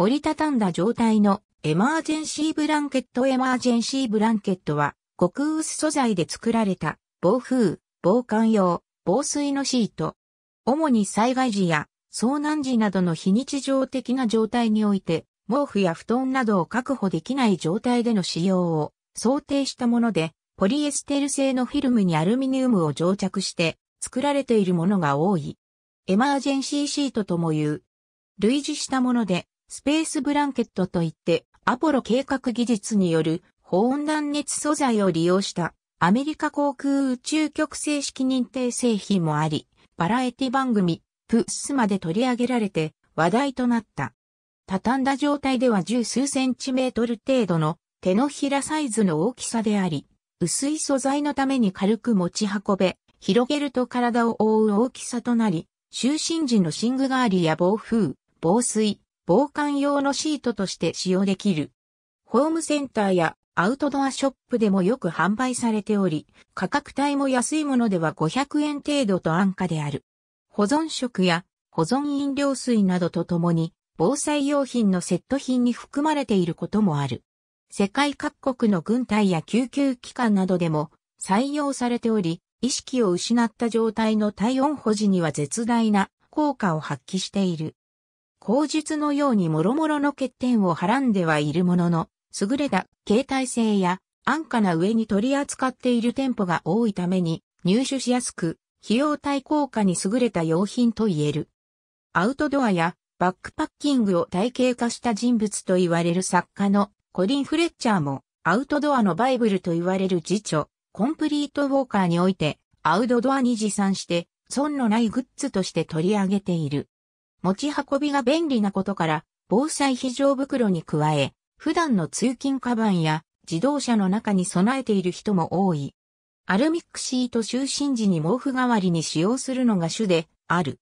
折りたたんだ状態のエマージェンシーブランケットエマージェンシーブランケットは極薄素材で作られた防風、防寒用、防水のシート。主に災害時や遭難時などの非日常的な状態において毛布や布団などを確保できない状態での使用を想定したものでポリエステル製のフィルムにアルミニウムを蒸着して作られているものが多い。エマージェンシーシートとも言う。類似したもので、スペースブランケットといって、アポロ計画技術による保温断熱素材を利用したアメリカ航空宇宙局正式認定製品もあり、バラエティ番組、プッスまで取り上げられて話題となった。畳んだ状態では十数センチメートル程度の手のひらサイズの大きさであり、薄い素材のために軽く持ち運べ、広げると体を覆う大きさとなり、就寝時の寝具代わりや暴風、防水、防寒用のシートとして使用できる。ホームセンターやアウトドアショップでもよく販売されており、価格帯も安いものでは500円程度と安価である。保存食や保存飲料水などとともに、防災用品のセット品に含まれていることもある。世界各国の軍隊や救急機関などでも採用されており、意識を失った状態の体温保持には絶大な効果を発揮している。砲術のように諸々の欠点をはらんではいるものの、優れた携帯性や安価な上に取り扱っている店舗が多いために入手しやすく、費用対効果に優れた用品と言える。アウトドアやバックパッキングを体系化した人物と言われる作家のコリン・フレッチャーもアウトドアのバイブルと言われる辞書コンプリートウォーカーにおいてアウトドアに持参して損のないグッズとして取り上げている。持ち運びが便利なことから、防災非常袋に加え、普段の通勤カバンや自動車の中に備えている人も多い。アルミックシート就寝時に毛布代わりに使用するのが主である。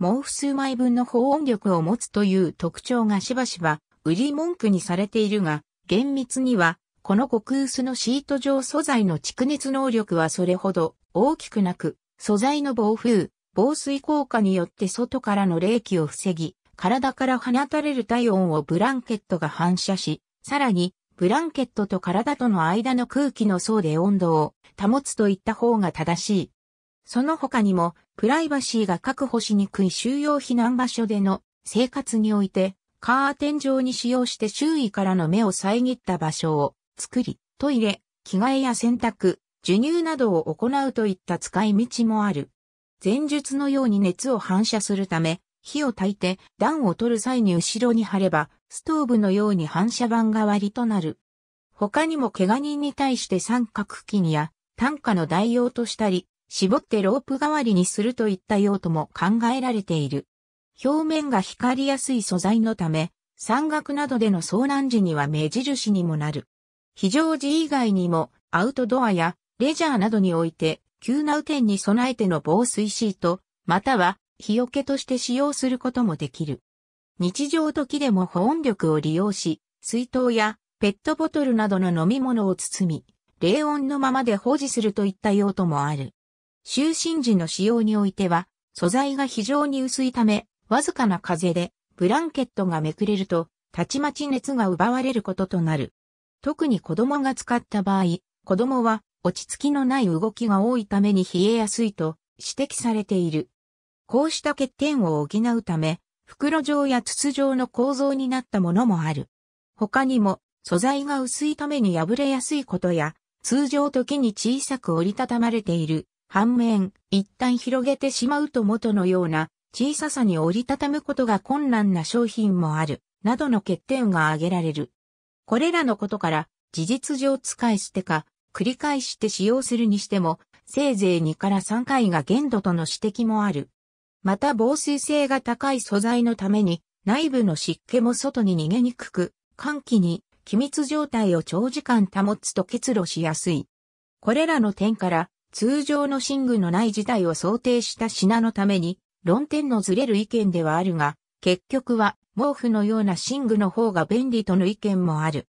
毛布数枚分の保温力を持つという特徴がしばしば売り文句にされているが、厳密には、この極薄のシート状素材の蓄熱能力はそれほど大きくなく、素材の暴風、防水効果によって外からの冷気を防ぎ、体から放たれる体温をブランケットが反射し、さらに、ブランケットと体との間の空気の層で温度を保つといった方が正しい。その他にも、プライバシーが確保しにくい収容避難場所での生活において、カーテン状に使用して周囲からの目を遮った場所を作り、トイレ、着替えや洗濯、授乳などを行うといった使い道もある。前述のように熱を反射するため、火を焚いて暖を取る際に後ろに貼れば、ストーブのように反射板代わりとなる。他にも怪我人に対して三角巾や単価の代用としたり、絞ってロープ代わりにするといった用途も考えられている。表面が光りやすい素材のため、山岳などでの遭難時には目印にもなる。非常時以外にもアウトドアやレジャーなどにおいて急な雨天に備えての防水シート、または日よけとして使用することもできる。日常時でも保温力を利用し、水筒やペットボトルなどの飲み物を包み、冷温のままで保持するといった用途もある。就寝時の使用においては、素材が非常に薄いため、わずかな風でブランケットがめくれると、たちまち熱が奪われることとなる。特に子供が使った場合、子供は落ち着きのない動きが多いために冷えやすいと指摘されている。こうした欠点を補うため、袋状や筒状の構造になったものもある。他にも、素材が薄いために破れやすいことや、通常時に小さく折りたたまれている。反面、一旦広げてしまうと元のような小ささに折りたたむことが困難な商品もある、などの欠点が挙げられる。これらのことから、事実上使い捨てか、繰り返して使用するにしても、せいぜい2から3回が限度との指摘もある。また防水性が高い素材のために、内部の湿気も外に逃げにくく、寒気に気密状態を長時間保つと結露しやすい。これらの点から、通常の寝具のない事態を想定した品のために、論点のずれる意見ではあるが、結局は毛布のような寝具の方が便利との意見もある。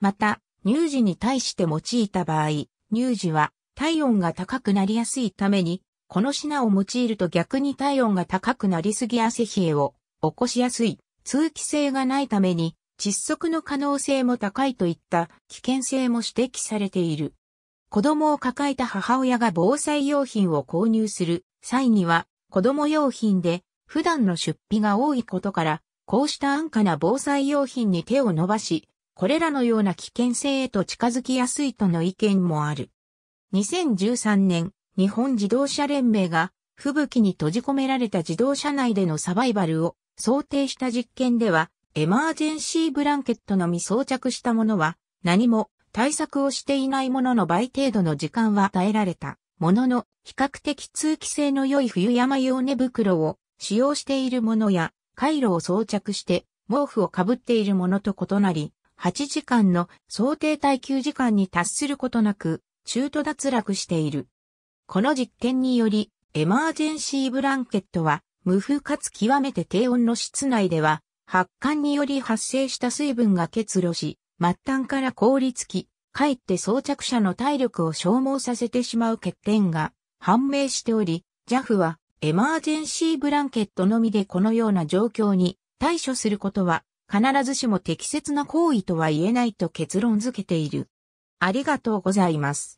また、乳児に対して用いた場合、乳児は体温が高くなりやすいために、この品を用いると逆に体温が高くなりすぎ汗冷えを起こしやすい、通気性がないために窒息の可能性も高いといった危険性も指摘されている。子供を抱えた母親が防災用品を購入する際には子供用品で普段の出費が多いことから、こうした安価な防災用品に手を伸ばし、これらのような危険性へと近づきやすいとの意見もある。2013年、日本自動車連盟が、吹雪に閉じ込められた自動車内でのサバイバルを想定した実験では、エマージェンシーブランケットのみ装着したものは、何も対策をしていないものの倍程度の時間は与えられた。ものの、比較的通気性の良い冬山用寝袋を使用しているものや、回路を装着して毛布をかぶっているものと異なり、8時間の想定耐久時間に達することなく、中途脱落している。この実験により、エマージェンシーブランケットは、無風かつ極めて低温の室内では、発汗により発生した水分が結露し、末端から凍りつき、かえって装着者の体力を消耗させてしまう欠点が判明しており、JAF はエマージェンシーブランケットのみでこのような状況に対処することは必ずしも適切な行為とは言えないと結論付けている。ありがとうございます。